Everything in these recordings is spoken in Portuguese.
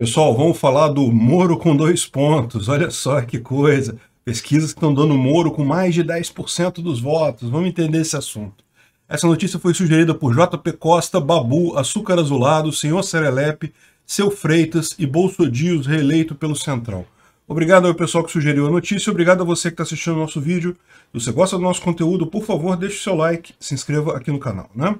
Pessoal, vamos falar do Moro com dois pontos. Olha só que coisa. Pesquisas que estão dando Moro com mais de 10% dos votos. Vamos entender esse assunto. Essa notícia foi sugerida por JP Costa, Babu, Açúcar Azulado, Senhor Serelepe, Seu Freitas e Bolsodios, reeleito pelo Central. Obrigado ao pessoal que sugeriu a notícia, obrigado a você que está assistindo o nosso vídeo. Se você gosta do nosso conteúdo, por favor, deixe o seu like, se inscreva aqui no canal, né?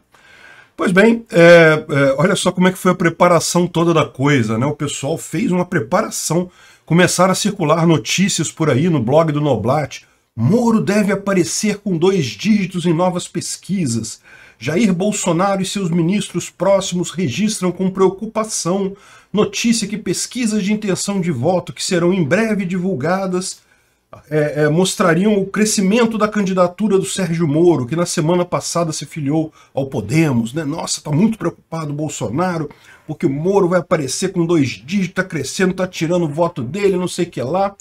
Pois bem, é, é, olha só como é que foi a preparação toda da coisa, né? O pessoal fez uma preparação, começaram a circular notícias por aí no blog do Noblat. Moro deve aparecer com dois dígitos em novas pesquisas. Jair Bolsonaro e seus ministros próximos registram com preocupação notícia que pesquisas de intenção de voto que serão em breve divulgadas é, é, mostrariam o crescimento da candidatura do Sérgio Moro, que na semana passada se filiou ao Podemos, né? Nossa, tá muito preocupado o Bolsonaro, porque o Moro vai aparecer com dois dígitos, está crescendo, tá tirando o voto dele, não sei o que lá.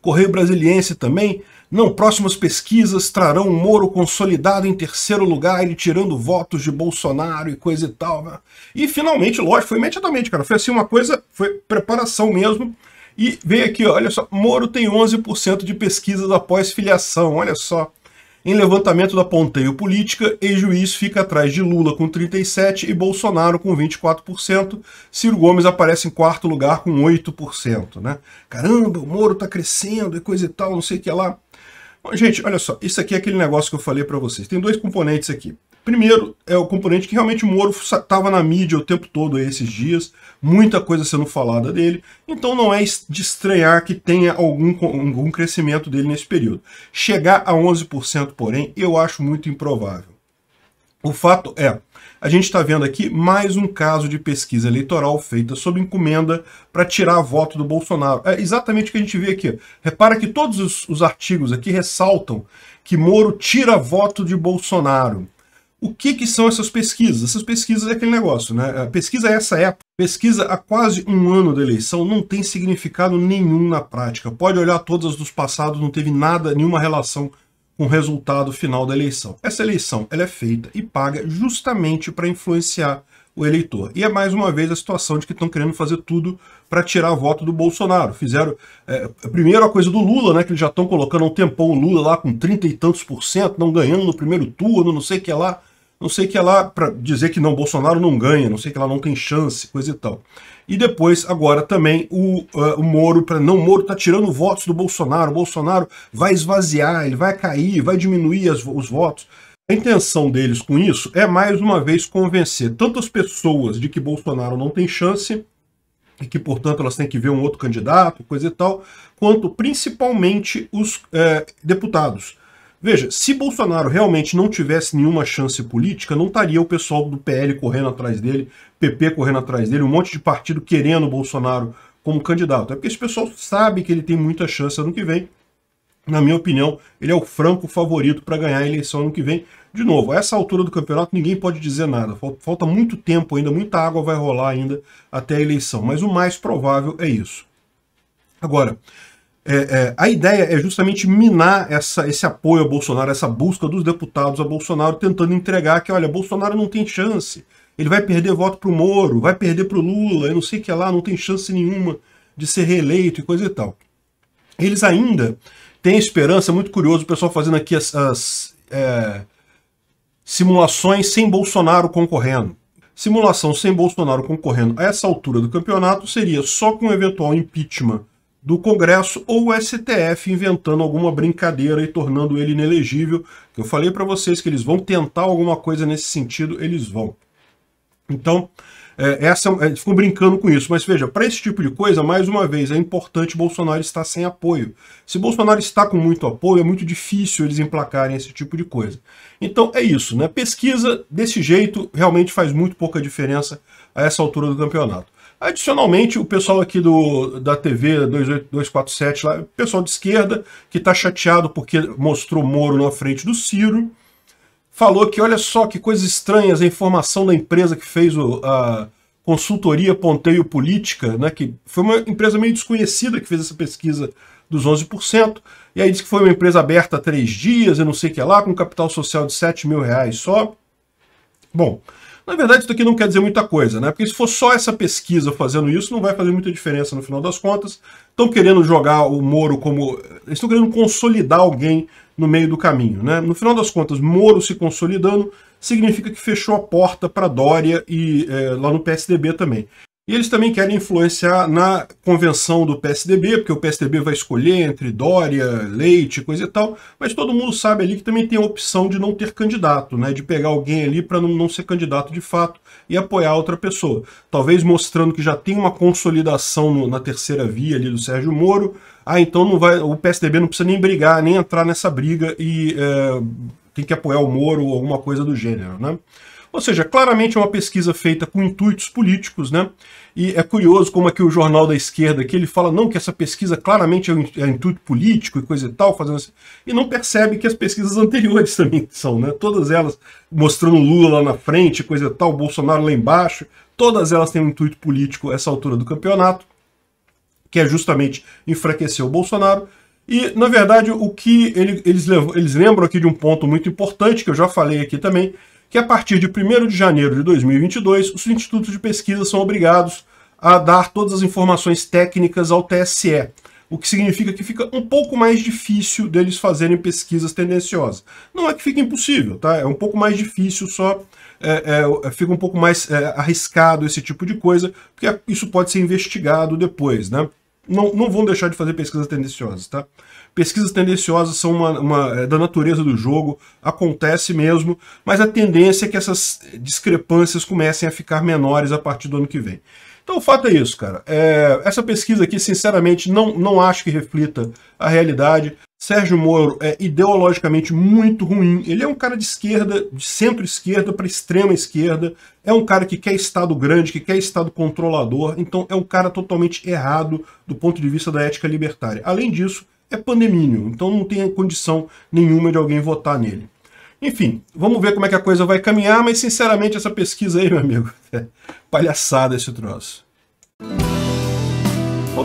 Correio Brasiliense também. Não, próximas pesquisas trarão o Moro consolidado em terceiro lugar, ele tirando votos de Bolsonaro e coisa e tal. Né? E finalmente, lógico, foi imediatamente, cara. Foi assim uma coisa, foi preparação mesmo e veio aqui, olha só, Moro tem 11% de pesquisas após filiação, olha só. Em levantamento da Ponteio Política, ex-juiz fica atrás de Lula com 37% e Bolsonaro com 24%. Ciro Gomes aparece em quarto lugar com 8%. Né? Caramba, o Moro está crescendo e coisa e tal, não sei o que lá. Bom, gente, olha só, isso aqui é aquele negócio que eu falei para vocês. Tem dois componentes aqui. Primeiro, é o componente que realmente o Moro estava na mídia o tempo todo esses dias, muita coisa sendo falada dele, então não é de estranhar que tenha algum, algum crescimento dele nesse período. Chegar a 11%, porém, eu acho muito improvável. O fato é, a gente está vendo aqui mais um caso de pesquisa eleitoral feita sob encomenda para tirar voto do Bolsonaro. É exatamente o que a gente vê aqui. Repara que todos os, os artigos aqui ressaltam que Moro tira voto de Bolsonaro. O que, que são essas pesquisas? Essas pesquisas é aquele negócio, né? A pesquisa é essa época, pesquisa há quase um ano da eleição, não tem significado nenhum na prática. Pode olhar todas dos passados, não teve nada, nenhuma relação com o resultado final da eleição. Essa eleição ela é feita e paga justamente para influenciar o eleitor. E é mais uma vez a situação de que estão querendo fazer tudo para tirar voto do Bolsonaro. Fizeram é, primeiro a coisa do Lula, né? Que eles já estão colocando um tempão o Lula lá com 30 e tantos por cento, não ganhando no primeiro turno, não sei o que lá. Não sei o que lá, para dizer que não, Bolsonaro não ganha, não sei que lá não tem chance, coisa e tal. E depois, agora também, o, uh, o Moro, para não, Moro está tirando votos do Bolsonaro, o Bolsonaro vai esvaziar, ele vai cair, vai diminuir as, os votos. A intenção deles com isso é, mais uma vez, convencer tantas pessoas de que Bolsonaro não tem chance e que, portanto, elas têm que ver um outro candidato, coisa e tal, quanto principalmente os é, deputados. Veja, se Bolsonaro realmente não tivesse nenhuma chance política, não estaria o pessoal do PL correndo atrás dele, PP correndo atrás dele, um monte de partido querendo Bolsonaro como candidato. É porque esse pessoal sabe que ele tem muita chance ano que vem na minha opinião, ele é o franco favorito para ganhar a eleição ano que vem. De novo, a essa altura do campeonato ninguém pode dizer nada. Falta muito tempo ainda, muita água vai rolar ainda até a eleição. Mas o mais provável é isso. Agora, é, é, a ideia é justamente minar essa, esse apoio a Bolsonaro, essa busca dos deputados a Bolsonaro, tentando entregar que, olha, Bolsonaro não tem chance. Ele vai perder voto para o Moro, vai perder para o Lula, eu não sei o que lá, não tem chance nenhuma de ser reeleito e coisa e tal. Eles ainda tem esperança, é muito curioso o pessoal fazendo aqui as, as é, simulações sem Bolsonaro concorrendo. Simulação sem Bolsonaro concorrendo a essa altura do campeonato seria só com eventual impeachment do Congresso ou o STF inventando alguma brincadeira e tornando ele inelegível. Eu falei para vocês que eles vão tentar alguma coisa nesse sentido, eles vão. Então, é, essa é, ficou brincando com isso, mas veja, para esse tipo de coisa, mais uma vez, é importante Bolsonaro estar sem apoio. Se Bolsonaro está com muito apoio, é muito difícil eles emplacarem esse tipo de coisa. Então é isso, né? Pesquisa desse jeito realmente faz muito pouca diferença a essa altura do campeonato. Adicionalmente, o pessoal aqui do, da TV 247, lá, pessoal de esquerda, que está chateado porque mostrou Moro na frente do Ciro, falou que olha só que coisas estranhas a informação da empresa que fez o, a, consultoria Ponteio Política, né, que foi uma empresa meio desconhecida que fez essa pesquisa dos 11%, e aí disse que foi uma empresa aberta há três dias, eu não sei o que é lá, com capital social de 7 mil reais só. Bom, na verdade isso aqui não quer dizer muita coisa, né? Porque se for só essa pesquisa fazendo isso, não vai fazer muita diferença no final das contas. Estão querendo jogar o Moro como... estão querendo consolidar alguém no meio do caminho, né? No final das contas, Moro se consolidando significa que fechou a porta para Dória e é, lá no PSDB também. E eles também querem influenciar na convenção do PSDB, porque o PSDB vai escolher entre Dória, Leite, coisa e tal, mas todo mundo sabe ali que também tem a opção de não ter candidato, né? De pegar alguém ali para não, não ser candidato de fato e apoiar outra pessoa. Talvez mostrando que já tem uma consolidação no, na terceira via ali do Sérgio Moro. Ah, então não vai, o PSDB não precisa nem brigar, nem entrar nessa briga e é, tem que apoiar o Moro ou alguma coisa do gênero, né? Ou seja, claramente é uma pesquisa feita com intuitos políticos, né? E é curioso como aqui o Jornal da Esquerda que ele fala não que essa pesquisa claramente é um é intuito político e coisa e tal, fazendo assim, e não percebe que as pesquisas anteriores também são, né? Todas elas mostrando Lula lá na frente, coisa e tal, Bolsonaro lá embaixo, todas elas têm um intuito político a essa altura do campeonato, que é justamente enfraquecer o Bolsonaro e, na verdade, o que ele, eles, eles lembram aqui de um ponto muito importante, que eu já falei aqui também, que a partir de 1 de janeiro de 2022, os institutos de pesquisa são obrigados a dar todas as informações técnicas ao TSE, o que significa que fica um pouco mais difícil deles fazerem pesquisas tendenciosas. Não é que fica impossível, tá? É um pouco mais difícil, só é, é, fica um pouco mais é, arriscado esse tipo de coisa, porque isso pode ser investigado depois, né? não, não vão deixar de fazer pesquisas tendenciosas, tá? Pesquisas tendenciosas são uma, uma é da natureza do jogo, acontece mesmo, mas a tendência é que essas discrepâncias comecem a ficar menores a partir do ano que vem. Então o fato é isso, cara. É, essa pesquisa aqui, sinceramente, não, não acho que reflita a realidade. Sérgio Moro é ideologicamente muito ruim. Ele é um cara de esquerda, de centro-esquerda para extrema-esquerda. É um cara que quer Estado grande, que quer Estado controlador. Então é um cara totalmente errado do ponto de vista da ética libertária. Além disso, é pandemínio. Então não tem condição nenhuma de alguém votar nele. Enfim, vamos ver como é que a coisa vai caminhar, mas sinceramente essa pesquisa aí, meu amigo, é palhaçada esse troço.